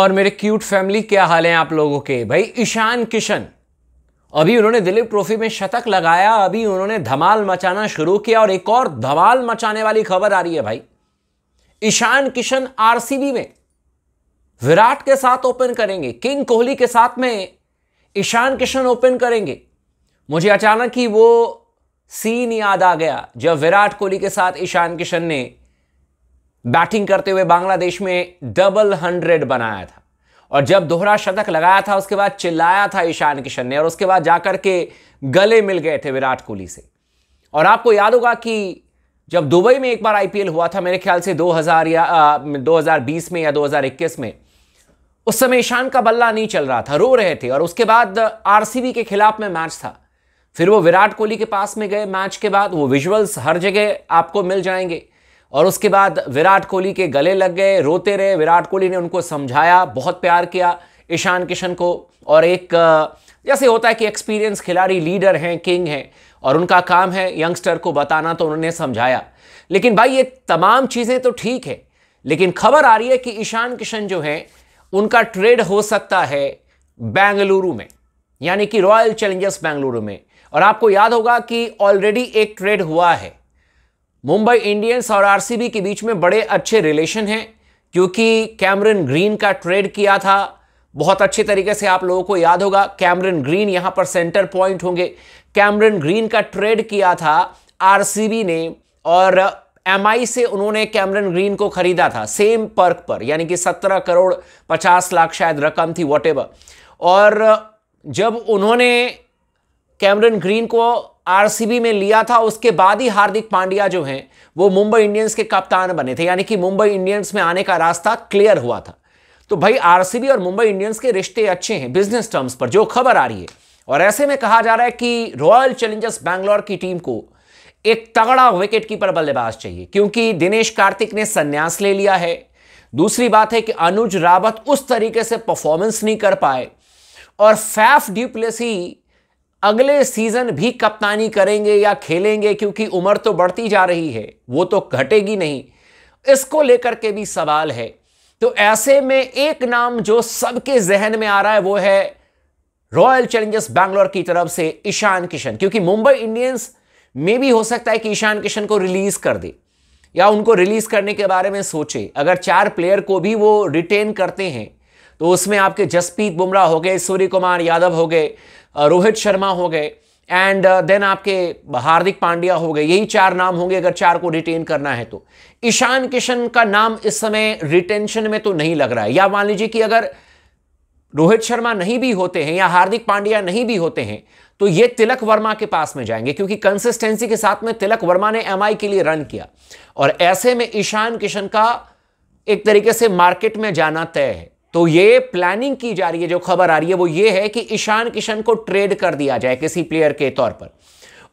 और मेरे cute family क्या हाल है आप लोगों के भाई ईशान किशन अभी उन्होंने दिलीप ट्रॉफी में शतक लगाया अभी उन्होंने धमाल मचाना शुरू किया और एक और धमाल मचाने वाली खबर आ रही है भाई ईशान किशन आरसीबी में विराट के साथ ओपन करेंगे किंग कोहली के साथ में ईशान किशन ओपन करेंगे मुझे अचानक ही वो सीन याद आ गया जब विराट कोहली के साथ ईशान किशन ने बैटिंग करते हुए बांग्लादेश में डबल हंड्रेड बनाया था और जब दोहरा शतक लगाया था उसके बाद चिल्लाया था ईशान किशन ने और उसके बाद जाकर के गले मिल गए थे विराट कोहली से और आपको याद होगा कि जब दुबई में एक बार आईपीएल हुआ था मेरे ख्याल से 2000 या आ, 2020 में या 2021 में उस समय ईशान का बल्ला नहीं चल रहा था रो रहे थे और उसके बाद आरसीबी के खिलाफ में मैच था फिर वो विराट कोहली के पास में गए मैच के बाद वो विजुअल्स हर जगह आपको मिल जाएंगे और उसके बाद विराट कोहली के गले लग गए रोते रहे विराट कोहली ने उनको समझाया बहुत प्यार किया ईशान किशन को और एक जैसे होता है कि एक्सपीरियंस खिलाड़ी लीडर हैं किंग हैं और उनका काम है यंगस्टर को बताना तो उन्होंने समझाया लेकिन भाई ये तमाम चीज़ें तो ठीक है लेकिन खबर आ रही है कि ईशान किशन जो हैं उनका ट्रेड हो सकता है बेंगलुरु में यानी कि रॉयल चैलेंजर्स बेंगलुरु में और आपको याद होगा कि ऑलरेडी एक ट्रेड हुआ है मुंबई इंडियंस और आरसीबी के बीच में बड़े अच्छे रिलेशन हैं क्योंकि कैमरन ग्रीन का ट्रेड किया था बहुत अच्छे तरीके से आप लोगों को याद होगा कैमरन ग्रीन यहां पर सेंटर पॉइंट होंगे कैमरन ग्रीन का ट्रेड किया था आरसीबी ने और एम से उन्होंने कैमरन ग्रीन को खरीदा था सेम पर्क पर यानी कि 17 करोड़ 50 लाख शायद रकम थी वॉट और जब उन्होंने कैमरन ग्रीन को आरसीबी में लिया था उसके बाद ही हार्दिक पांड्या जो हैं वो मुंबई इंडियंस के कप्तान बने थे यानी कि मुंबई इंडियंस में आने का रास्ता क्लियर हुआ था तो भाई आरसीबी और मुंबई इंडियंस के रिश्ते अच्छे हैं बिजनेस टर्म्स पर जो खबर आ रही है और ऐसे में कहा जा रहा है कि रॉयल चैलेंजर्स बैंगलोर की टीम को एक तगड़ा विकेट कीपर बल्लेबाज चाहिए क्योंकि दिनेश कार्तिक ने संन्यास ले लिया है दूसरी बात है कि अनुज रावत उस तरीके से परफॉर्मेंस नहीं कर पाए और फैफ ड्यूप्लेसी अगले सीजन भी कप्तानी करेंगे या खेलेंगे क्योंकि उम्र तो बढ़ती जा रही है वो तो घटेगी नहीं इसको लेकर के भी सवाल है तो ऐसे में एक नाम जो सबके जहन में आ रहा है वो है रॉयल चैलेंजर्स बैंगलोर की तरफ से ईशान किशन क्योंकि मुंबई इंडियंस में भी हो सकता है कि ईशान किशन को रिलीज कर दे या उनको रिलीज करने के बारे में सोचे अगर चार प्लेयर को भी वो रिटेन करते हैं तो उसमें आपके जसप्रीत बुमराह हो गए सूर्य कुमार यादव हो गए रोहित शर्मा हो गए एंड देन आपके हार्दिक पांड्या हो गए यही चार नाम होंगे अगर चार को रिटेन करना है तो ईशान किशन का नाम इस समय रिटेंशन में तो नहीं लग रहा है या मान लीजिए कि अगर रोहित शर्मा नहीं भी होते हैं या हार्दिक पांड्या नहीं भी होते हैं तो ये तिलक वर्मा के पास में जाएंगे क्योंकि कंसिस्टेंसी के साथ में तिलक वर्मा ने एम के लिए रन किया और ऐसे में ईशान किशन का एक तरीके से मार्केट में जाना तय है तो ये प्लानिंग की जा रही है जो खबर आ रही है वो ये है कि ईशान किशन को ट्रेड कर दिया जाए किसी प्लेयर के तौर पर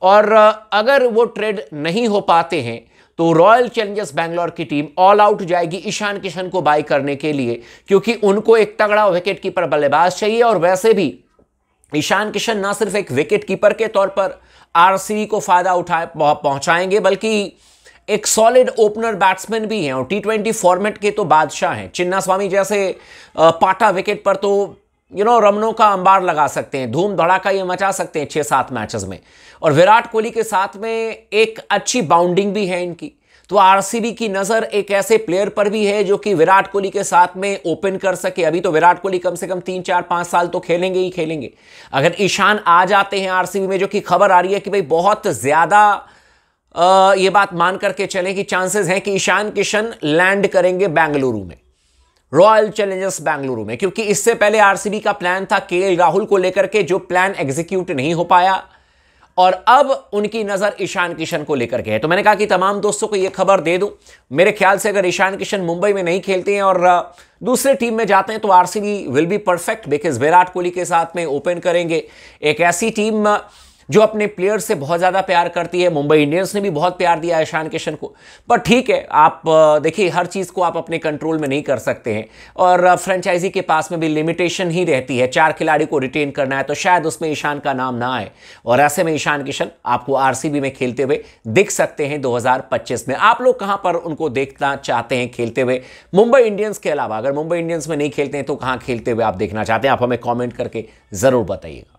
और अगर वो ट्रेड नहीं हो पाते हैं तो रॉयल चैलेंजर्स बैंगलोर की टीम ऑल आउट जाएगी ईशान किशन को बाई करने के लिए क्योंकि उनको एक तगड़ा विकेट कीपर बल्लेबाज चाहिए और वैसे भी ईशान किशन ना सिर्फ एक विकेट कीपर के तौर पर आरसीबी को फायदा उठा पहुंचाएंगे बल्कि एक सॉलिड ओपनर बैट्समैन भी हैं और टी ट्वेंटी फॉर्मेट के तो बादशाह हैं चिन्ना स्वामी जैसे पाटा विकेट पर तो यू नो रमनों का अंबार लगा सकते हैं धूम धड़ाका ये मचा सकते हैं छः सात मैचेस में और विराट कोहली के साथ में एक अच्छी बाउंडिंग भी है इनकी तो आरसीबी की नज़र एक ऐसे प्लेयर पर भी है जो कि विराट कोहली के साथ में ओपन कर सके अभी तो विराट कोहली कम से कम तीन चार पाँच साल तो खेलेंगे ही खेलेंगे अगर ईशान आ जाते हैं आरसीबी में जो कि खबर आ रही है कि भाई बहुत ज़्यादा ये बात मान करके चलें कि चांसेस हैं कि ईशान किशन लैंड करेंगे बेंगलुरु में रॉयल चैलेंजर्स बेंगलुरु में क्योंकि इससे पहले आरसीबी का प्लान था के राहुल को लेकर के जो प्लान एग्जीक्यूट नहीं हो पाया और अब उनकी नजर ईशान किशन को लेकर के है तो मैंने कहा कि तमाम दोस्तों को यह खबर दे दूं मेरे ख्याल से अगर ईशान किशन मुंबई में नहीं खेलते हैं और दूसरे टीम में जाते हैं तो RCB will be perfect because Virat Kohli के साथ में ओपन करेंगे एक ऐसी टीम जो अपने प्लेयर से बहुत ज़्यादा प्यार करती है मुंबई इंडियंस ने भी बहुत प्यार दिया ईशान किशन को पर ठीक है आप देखिए हर चीज़ को आप अपने कंट्रोल में नहीं कर सकते हैं और फ्रेंचाइजी के पास में भी लिमिटेशन ही रहती है चार खिलाड़ी को रिटेन करना है तो शायद उसमें ईशान का नाम ना आए और ऐसे में ईशान किशन आपको आर में खेलते हुए दिख सकते हैं दो में आप लोग कहां पर उनको देखना चाहते हैं खेलते हुए मुंबई इंडियंस के अलावा अगर मुंबई इंडियंस में नहीं खेलते हैं तो कहां खेलते हुए आप देखना चाहते हैं आप हमें कॉमेंट करके ज़रूर बताइएगा